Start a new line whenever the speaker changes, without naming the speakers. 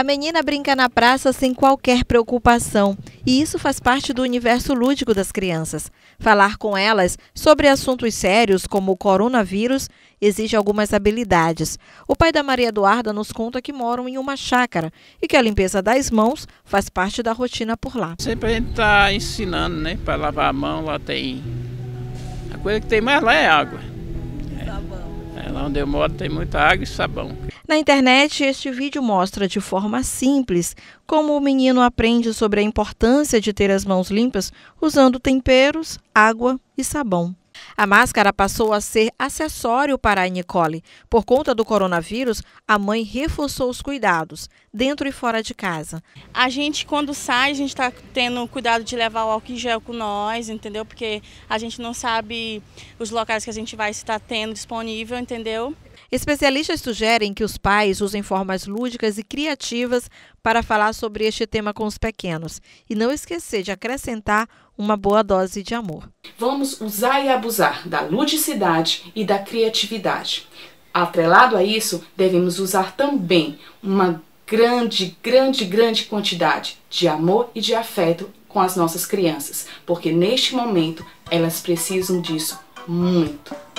A menina brinca na praça sem qualquer preocupação, e isso faz parte do universo lúdico das crianças. Falar com elas sobre assuntos sérios como o coronavírus exige algumas habilidades. O pai da Maria Eduarda nos conta que moram em uma chácara e que a limpeza das mãos faz parte da rotina por lá. Sempre
a gente está ensinando, né, para lavar a mão, lá tem a coisa que tem mais lá é água. É, é lá onde eu moro tem muita água e sabão.
Na internet, este vídeo mostra de forma simples como o menino aprende sobre a importância de ter as mãos limpas usando temperos, água e sabão. A máscara passou a ser acessório para a Nicole. Por conta do coronavírus, a mãe reforçou os cuidados, dentro e fora de casa.
A gente, quando sai, a gente está tendo cuidado de levar o álcool em gel com nós, entendeu? Porque a gente não sabe os locais que a gente vai estar tá tendo
disponível, entendeu? Especialistas sugerem que os pais usem formas lúdicas e criativas para falar sobre este tema com os pequenos e não esquecer de acrescentar uma boa dose de amor.
Vamos usar e abusar da ludicidade e da criatividade. Atrelado a isso, devemos usar também uma grande, grande, grande quantidade de amor e de afeto com as nossas crianças, porque neste momento elas precisam disso muito.